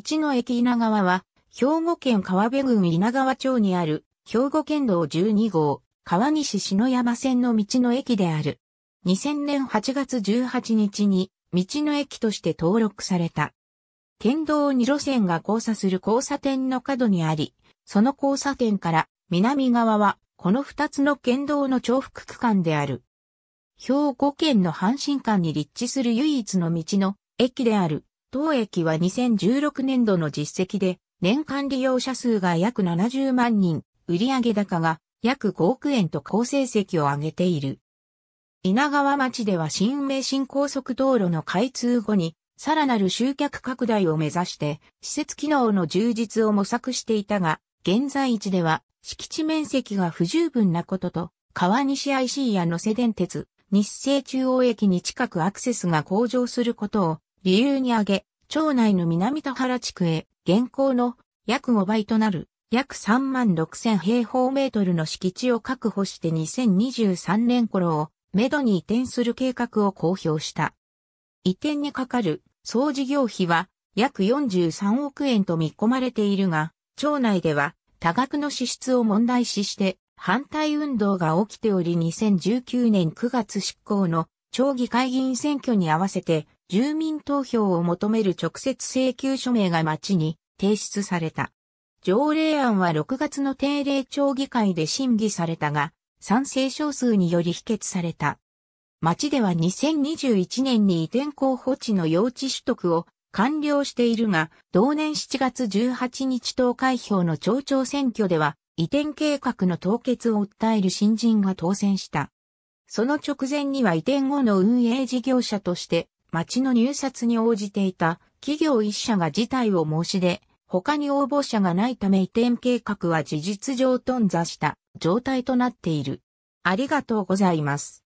道の駅稲川は、兵庫県川辺郡稲川町にある、兵庫県道12号、川西篠山線の道の駅である。2000年8月18日に、道の駅として登録された。県道2路線が交差する交差点の角にあり、その交差点から南側はこの2つの県道の重複区間である。兵庫県の阪神間に立地する唯一の道の駅である当駅は2016年度の実績で、年間利用者数が約70万人、売上高が約5億円と好成績を上げている。稲川町では新名神高速道路の開通後に、さらなる集客拡大を目指して、施設機能の充実を模索していたが、現在地では敷地面積が不十分なことと、川西 IC や野瀬電鉄、日清中央駅に近くアクセスが向上することを理由に挙げ、町内の南田原地区へ、現行の約5倍となる約3万6000平方メートルの敷地を確保して2023年頃をめどに移転する計画を公表した。移転にかかる総事業費は約43億円と見込まれているが、町内では多額の支出を問題視して反対運動が起きており2019年9月執行の町議会議員選挙に合わせて住民投票を求める直接請求署名が町に提出された。条例案は6月の定例町議会で審議されたが、賛成少数により否決された。町では2021年に移転候補地の用地取得を完了しているが、同年7月18日投開票の町長選挙では、移転計画の凍結を訴える新人が当選した。その直前には移転後の運営事業者として、町の入札に応じていた企業一社が事態を申し出、他に応募者がないため移転計画は事実上頓挫した状態となっている。ありがとうございます。